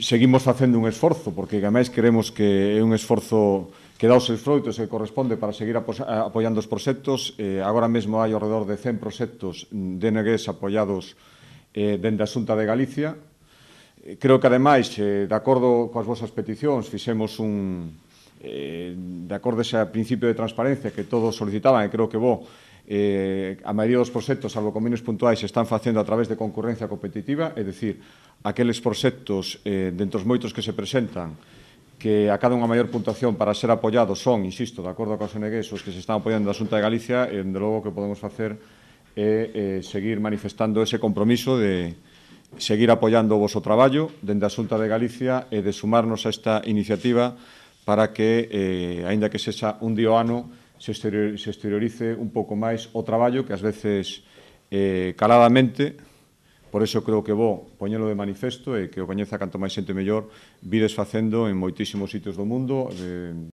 seguimos facendo un esforzo, porque ademais queremos que é un esforzo que dá os seus froitos e corresponde para seguir apoiando os proxectos. Eh, agora mesmo hai alrededor de 100 proxectos de NGs apoiados eh, dende a Xunta de Galicia. Eh, creo que ademais, eh, de acordo coas vosas peticións, fixemos un, eh, de acordo a principio de transparencia que todos solicitaban, e creo que vou, eh, a maioría dos proxectos, salvo convenios puntuais, se están facendo a través de concurrencia competitiva, é dicir, aqueles proxectos eh, dentre os moitos que se presentan que a cada unha maior puntuación para ser apoiados son, insisto, de acordo coa ONGs os que se están apoiando da Xunta de Galicia e, de logo, que podemos facer é eh, seguir manifestando ese compromiso de seguir apoiando o vosso traballo dende a Xunta de Galicia e de sumarnos a esta iniciativa para que, eh, aínda que sexa un día ano, se, exterior, se exteriorice un pouco máis o traballo que ás veces eh, caladamente Por eso creo que vou poñelo de manifesto e que o coñeza canto máis xente mellor vires facendo en moitísimos sitios do mundo. Eh,